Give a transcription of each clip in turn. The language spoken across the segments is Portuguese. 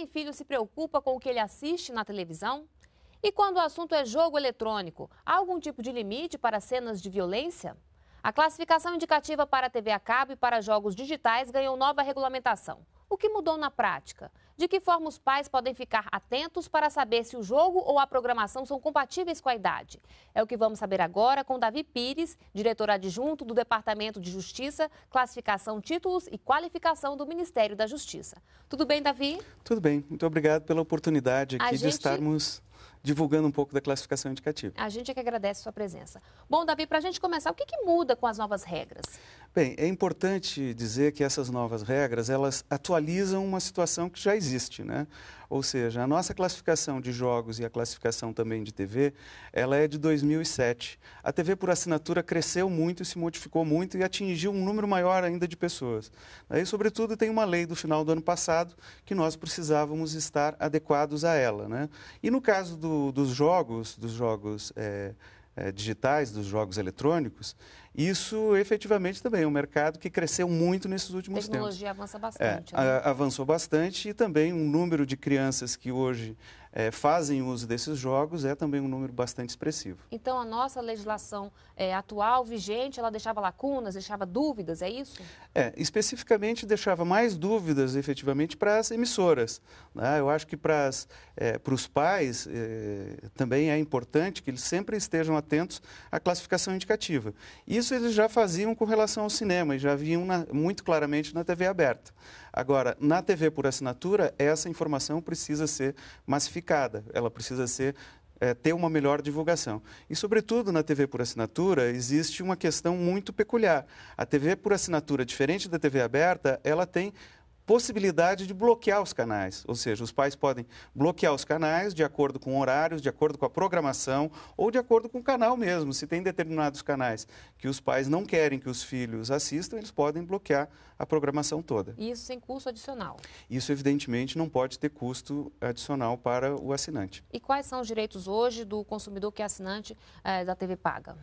tem filho se preocupa com o que ele assiste na televisão? E quando o assunto é jogo eletrônico, há algum tipo de limite para cenas de violência? A classificação indicativa para a TV a cabo e para jogos digitais ganhou nova regulamentação. O que mudou na prática? De que forma os pais podem ficar atentos para saber se o jogo ou a programação são compatíveis com a idade? É o que vamos saber agora com Davi Pires, diretor adjunto do Departamento de Justiça, Classificação, Títulos e Qualificação do Ministério da Justiça. Tudo bem, Davi? Tudo bem. Muito obrigado pela oportunidade aqui de estarmos divulgando um pouco da classificação indicativa. A gente é que agradece a sua presença. Bom, Davi, para a gente começar, o que, que muda com as novas regras? Bem, é importante dizer que essas novas regras, elas atualizam uma situação que já existe, né? Ou seja, a nossa classificação de jogos e a classificação também de TV, ela é de 2007. A TV por assinatura cresceu muito, se modificou muito e atingiu um número maior ainda de pessoas. Daí, sobretudo, tem uma lei do final do ano passado que nós precisávamos estar adequados a ela, né? E no caso do, dos jogos, dos jogos... É, eh, digitais, dos jogos eletrônicos, isso efetivamente também é um mercado que cresceu muito nesses últimos tempos. A tecnologia tempos. avança bastante. É, né? avançou bastante e também um número de crianças que hoje é, fazem uso desses jogos é também um número bastante expressivo. Então, a nossa legislação é, atual, vigente, ela deixava lacunas, deixava dúvidas, é isso? É, especificamente deixava mais dúvidas, efetivamente, para as emissoras. Né? Eu acho que para é, os pais também é importante que eles sempre estejam atentos à classificação indicativa. Isso eles já faziam com relação ao cinema e já viam na, muito claramente na TV aberta. Agora, na TV por assinatura, essa informação precisa ser massificada ela precisa ser é, ter uma melhor divulgação. E, sobretudo, na TV por assinatura, existe uma questão muito peculiar. A TV por assinatura, diferente da TV aberta, ela tem possibilidade de bloquear os canais, ou seja, os pais podem bloquear os canais de acordo com horários, de acordo com a programação ou de acordo com o canal mesmo. Se tem determinados canais que os pais não querem que os filhos assistam, eles podem bloquear a programação toda. E isso sem custo adicional? Isso, evidentemente, não pode ter custo adicional para o assinante. E quais são os direitos hoje do consumidor que é assinante eh, da TV paga?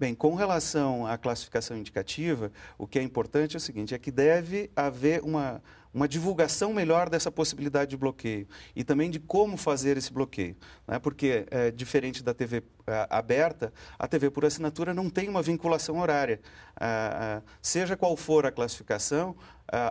Bem, com relação à classificação indicativa, o que é importante é o seguinte: é que deve haver uma uma divulgação melhor dessa possibilidade de bloqueio e também de como fazer esse bloqueio. Né? Porque, é, diferente da TV é, aberta, a TV por assinatura não tem uma vinculação horária. É, é, seja qual for a classificação,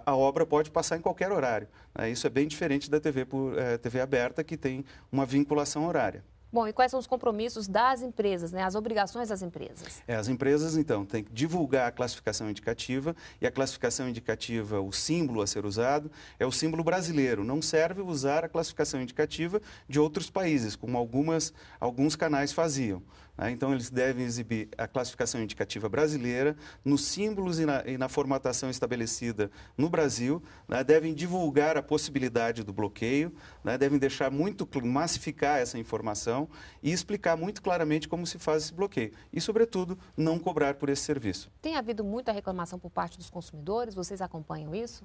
a obra pode passar em qualquer horário. Né? isso é bem diferente da TV, por, TV aberta, que tem uma vinculação horária. Bom, e quais são os compromissos das empresas, né? as obrigações das empresas? É, as empresas, então, têm que divulgar a classificação indicativa e a classificação indicativa, o símbolo a ser usado, é o símbolo brasileiro. Não serve usar a classificação indicativa de outros países, como algumas, alguns canais faziam. Né? Então, eles devem exibir a classificação indicativa brasileira nos símbolos e na, e na formatação estabelecida no Brasil, né? devem divulgar a possibilidade do bloqueio, né? devem deixar muito massificar essa informação e explicar muito claramente como se faz esse bloqueio. E, sobretudo, não cobrar por esse serviço. Tem havido muita reclamação por parte dos consumidores? Vocês acompanham isso?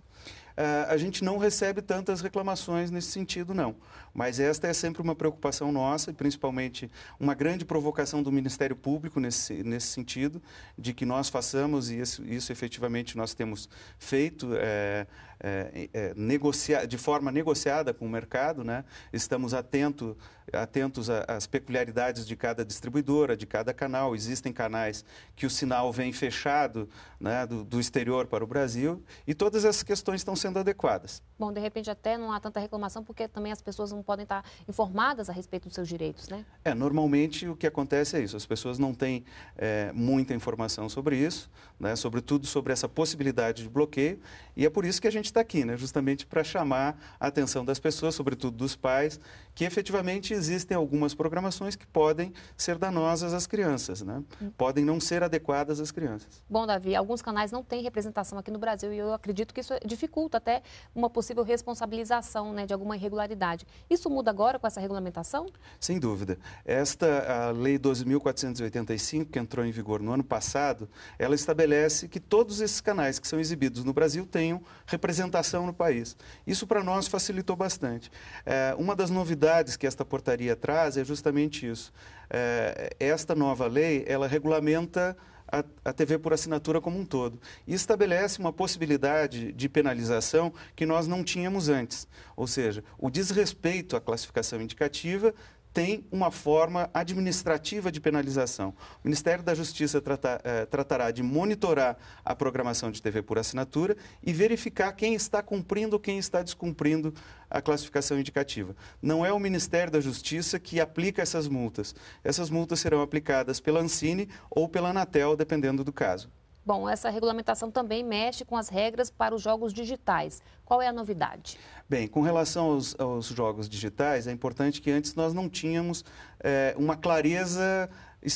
Uh, a gente não recebe tantas reclamações nesse sentido, não. Mas esta é sempre uma preocupação nossa e, principalmente, uma grande provocação do Ministério Público nesse, nesse sentido, de que nós façamos, e isso, isso efetivamente nós temos feito, é, é, é, negocia, de forma negociada com o mercado. Né? Estamos atento, atentos às peculiaridades de cada distribuidora, de cada canal. Existem canais que o sinal vem fechado né, do, do exterior para o Brasil e todas essas questões estão sendo adequadas. Bom, de repente até não há tanta reclamação porque também as pessoas não podem estar informadas a respeito dos seus direitos, né? É, normalmente o que acontece é isso. As pessoas não têm é, muita informação sobre isso, né, sobretudo sobre essa possibilidade de bloqueio e é por isso que a gente gente está aqui, né? justamente para chamar a atenção das pessoas, sobretudo dos pais, que efetivamente existem algumas programações que podem ser danosas às crianças, né? Hum. podem não ser adequadas às crianças. Bom, Davi, alguns canais não têm representação aqui no Brasil e eu acredito que isso dificulta até uma possível responsabilização né, de alguma irregularidade. Isso muda agora com essa regulamentação? Sem dúvida. Esta Lei 12.485, que entrou em vigor no ano passado, ela estabelece que todos esses canais que são exibidos no Brasil tenham representação representação no país. Isso para nós facilitou bastante. É, uma das novidades que esta portaria traz é justamente isso. É, esta nova lei, ela regulamenta a, a, TV por assinatura como um todo. E estabelece uma possibilidade de penalização que nós não tínhamos antes. Ou seja, o desrespeito à classificação indicativa tem uma forma administrativa de penalização. O Ministério da Justiça trata, eh, tratará de monitorar a programação de TV por assinatura e verificar quem está cumprindo ou quem está descumprindo a classificação indicativa. Não é o Ministério da Justiça que aplica essas multas. Essas multas serão aplicadas pela Ancine ou pela Anatel, dependendo do caso. Bom, essa regulamentação também mexe com as regras para os jogos digitais. Qual é a novidade? Bem, com relação aos, aos jogos digitais, é importante que antes nós não tínhamos é, uma clareza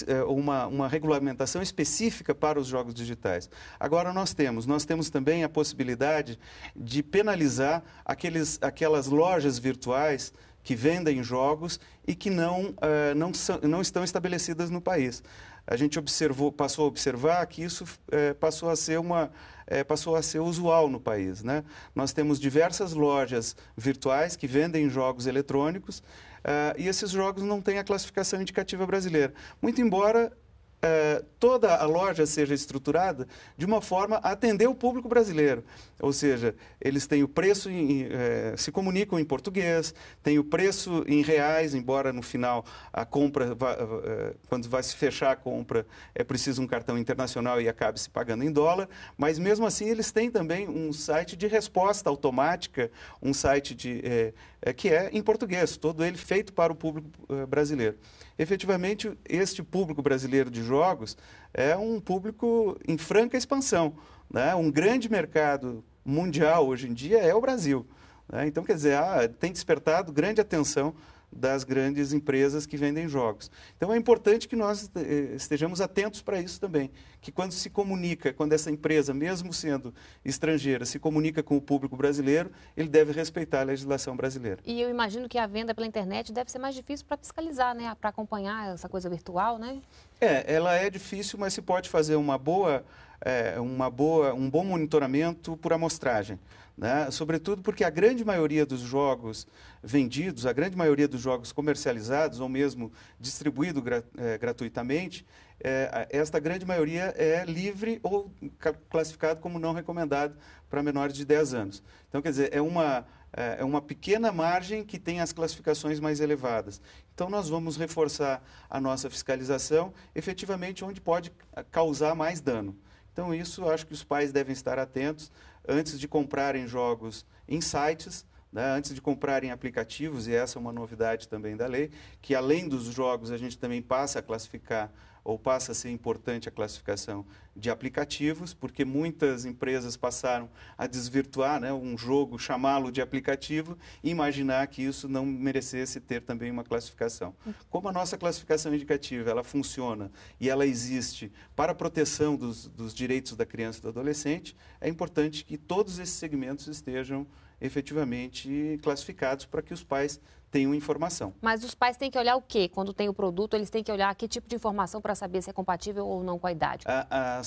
eh, uma, uma regulamentação específica para os jogos digitais. Agora nós temos, nós temos também a possibilidade de penalizar aqueles, aquelas lojas virtuais que vendem jogos e que não, eh, não, não estão estabelecidas no país a gente observou, passou a observar que isso é, passou a ser uma é, passou a ser usual no país. Né? Nós temos diversas lojas virtuais que vendem jogos eletrônicos uh, e esses jogos não têm a classificação indicativa brasileira. Muito embora eh, toda a loja seja estruturada de uma forma a atender o público brasileiro. Ou seja, eles têm o preço, em, eh, se comunicam em português, têm o preço em reais, embora no final a compra, eh, eh, quando vai se fechar a compra, é preciso um cartão internacional e acabe se pagando em dólar, mas mesmo assim eles têm também um site de resposta automática, um site de eh, é, que é em português, todo ele feito para o público eh, brasileiro. Efetivamente, este público brasileiro de jogos é um público em franca expansão. Né? Um grande mercado mundial hoje em dia é o Brasil. Né? Então, quer dizer, ah, tem despertado grande atenção das grandes empresas que vendem jogos. Então é importante que nós eh, estejamos atentos para isso também, que quando se comunica, quando essa empresa, mesmo sendo estrangeira, se comunica com o público brasileiro, ele deve respeitar a legislação brasileira. E eu imagino que a venda pela internet deve ser mais difícil para fiscalizar, né, para acompanhar essa coisa virtual, né? É, ela é difícil, mas se pode fazer uma boa, é, uma boa, um bom monitoramento por amostragem. Né? Sobretudo porque a grande maioria dos jogos vendidos, a grande maioria dos jogos comercializados ou mesmo distribuídos gra é, gratuitamente, é, esta grande maioria é livre ou classificado como não recomendado para menores de 10 anos. Então, quer dizer, é uma, é, é uma pequena margem que tem as classificações mais elevadas. Então, nós vamos reforçar a nossa fiscalização efetivamente onde pode causar mais dano. Então, isso acho que os pais devem estar atentos antes de comprarem jogos em sites, né, antes de comprarem aplicativos, e essa é uma novidade também da lei, que além dos jogos a gente também passa a classificar ou passa a ser importante a classificação de aplicativos, porque muitas empresas passaram a desvirtuar né, um jogo, chamá-lo de aplicativo e imaginar que isso não merecesse ter também uma classificação. Como a nossa classificação indicativa ela funciona e ela existe para a proteção dos, dos direitos da criança e do adolescente, é importante que todos esses segmentos estejam efetivamente classificados para que os pais tenham informação. Mas os pais têm que olhar o quê? Quando tem o produto, eles têm que olhar que tipo de informação para saber se é compatível ou não com a idade? A,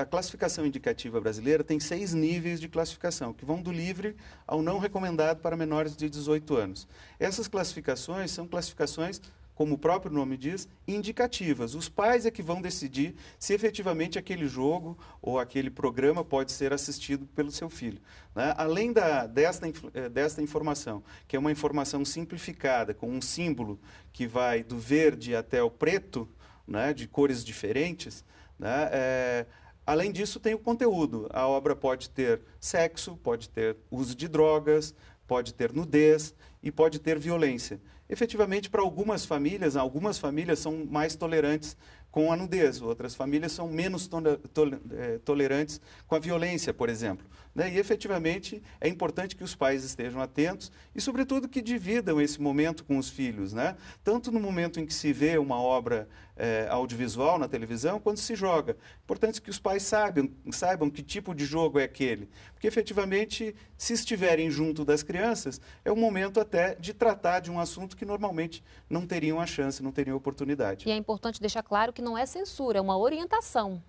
a, classificação indicativa brasileira tem seis níveis de classificação, que vão do livre ao não recomendado para menores de 18 anos. Essas classificações são classificações como o próprio nome diz, indicativas. Os pais é que vão decidir se efetivamente aquele jogo ou aquele programa pode ser assistido pelo seu filho. Né? Além da, desta, eh, desta informação, que é uma informação simplificada, com um símbolo que vai do verde até o preto, né? de cores diferentes, né? é... Além disso, tem o conteúdo. A obra pode ter sexo, pode ter uso de drogas, pode ter nudez e pode ter violência efetivamente para algumas famílias, algumas famílias são mais tolerantes com a nudez, outras famílias são menos é, tolerantes com a violência, por exemplo. Né? E efetivamente é importante que os pais estejam atentos e, sobretudo, que dividam esse momento com os filhos, né? tanto no momento em que se vê uma obra é, audiovisual na televisão, quanto se joga. Importante que os pais saibam, saibam que tipo de jogo é aquele, porque efetivamente, se estiverem junto das crianças, é um momento até de tratar de um assunto que normalmente não teriam a chance, não teriam a oportunidade. E é importante deixar claro que que não é censura, é uma orientação.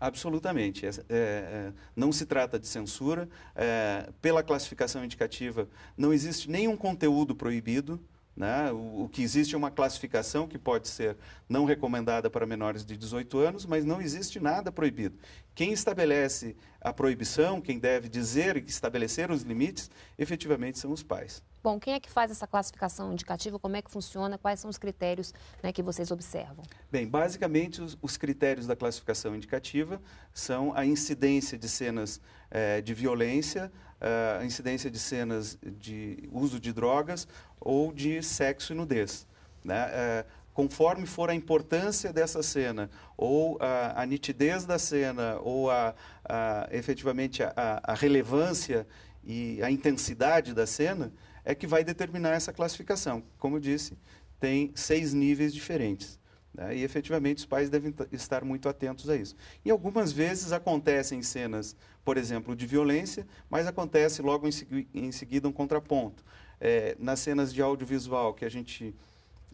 Absolutamente. É, é, é, não se trata de censura. É, pela classificação indicativa, não existe nenhum conteúdo proibido. Né? O, o, que existe é uma classificação que pode ser não recomendada para menores de 18 anos, mas não existe nada proibido. Quem estabelece a proibição, quem deve dizer e estabelecer os limites, efetivamente são os pais. Bom, quem é que faz essa classificação indicativa? Como é que funciona? Quais são os critérios né, que vocês observam? Bem, basicamente, os, os, critérios da classificação indicativa são a incidência de cenas eh, de violência, eh, a incidência de cenas de uso de drogas ou de sexo e nudez. Né? Eh, conforme for a importância dessa cena, ou a, a nitidez da cena, ou a, a efetivamente a, a, relevância e a intensidade da cena, é que vai determinar essa classificação. Como eu disse, tem seis níveis diferentes. Né? E efetivamente os pais devem estar muito atentos a isso. E algumas vezes acontecem cenas, por exemplo, de violência, mas acontece logo em, segui em seguida um contraponto. É, nas cenas de audiovisual que a gente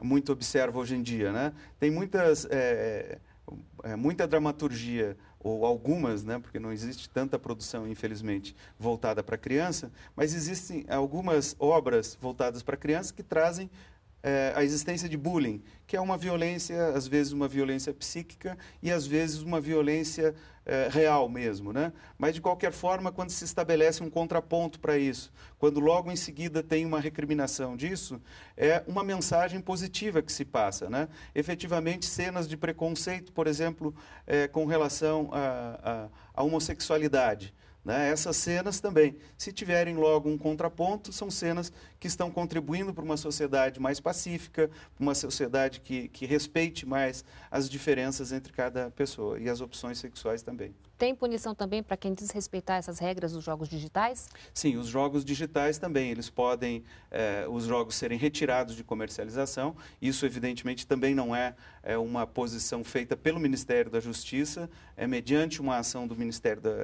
muito observa hoje em dia, né? tem muitas, é, é, é muita dramaturgia ou algumas, né, porque não existe tanta produção, infelizmente, voltada para criança, mas existem algumas obras voltadas para criança que trazem é, a existência de bullying, que é uma violência, às vezes uma violência psíquica e às vezes uma violência é, real mesmo, né? Mas de qualquer forma, quando se estabelece um contraponto para isso, quando logo em seguida tem uma recriminação disso, é uma mensagem positiva que se passa, né? Efetivamente, cenas de preconceito, por exemplo, é, com relação à homossexualidade né? Essas cenas também, se tiverem logo um contraponto, são cenas que estão contribuindo para uma sociedade mais pacífica, uma sociedade que, que respeite mais as diferenças entre cada pessoa e as opções sexuais também. Tem punição também para quem desrespeitar essas regras dos jogos digitais? Sim, os jogos digitais também. Eles podem, eh, os jogos serem retirados de comercialização. Isso, evidentemente, também não é, é, uma posição feita pelo Ministério da Justiça, é mediante uma ação do Ministério, da,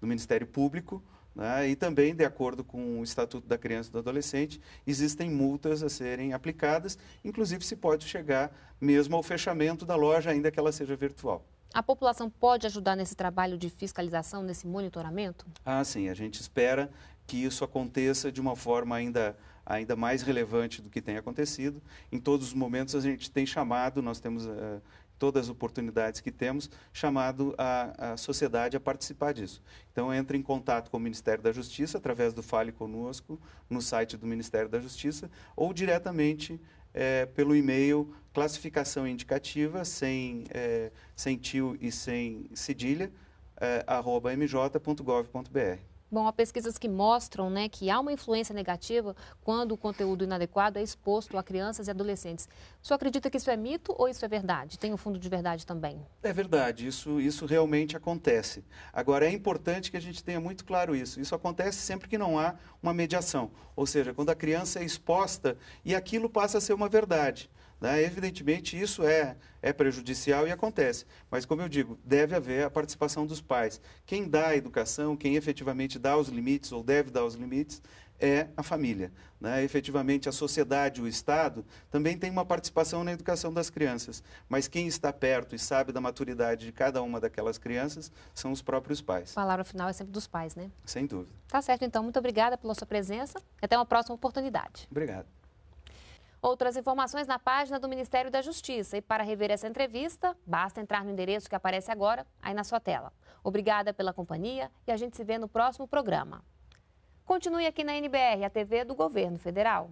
do Ministério Público. Né? E também, de acordo com o Estatuto da Criança e do Adolescente, existem multas a serem aplicadas, inclusive se pode chegar mesmo ao fechamento da loja, ainda que ela seja virtual. A população pode ajudar nesse trabalho de fiscalização, nesse monitoramento? Ah, sim. A gente espera que isso aconteça de uma forma ainda, ainda mais relevante do que tem acontecido. Em todos os momentos a gente tem chamado, nós temos uh, todas as oportunidades que temos, chamado a, a sociedade a participar disso. Então, entre em contato com o Ministério da Justiça através do Fale Conosco, no site do Ministério da Justiça, ou diretamente é, pelo e-mail classificação indicativa, sem, é, sem tio e sem cedilha, é, mj.gov.br. Bom, há pesquisas que mostram né, que há uma influência negativa quando o conteúdo inadequado é exposto a crianças e adolescentes. O senhor acredita que isso é mito ou isso é verdade? Tem um fundo de verdade também? É verdade, isso, isso realmente acontece. Agora, é importante que a gente tenha muito claro isso. Isso acontece sempre que não há uma mediação, ou seja, quando a criança é exposta e aquilo passa a ser uma verdade. Né? Evidentemente, isso é, é prejudicial e acontece. Mas, como eu digo, deve haver a participação dos pais. Quem dá a educação, quem efetivamente dá os limites ou deve dar os limites, é a família. Né? Efetivamente, a sociedade, o Estado, também tem uma participação na educação das crianças. Mas quem está perto e sabe da maturidade de cada uma daquelas crianças são os próprios pais. A palavra final é sempre dos pais, né? Sem dúvida. Tá certo, então. Muito obrigada pela sua presença. Até uma próxima oportunidade. Obrigado. Outras informações na página do Ministério da Justiça. E para rever essa entrevista, basta entrar no endereço que aparece agora, aí na sua tela. Obrigada pela companhia e a gente se vê no próximo programa. Continue aqui na NBR, a TV do Governo Federal.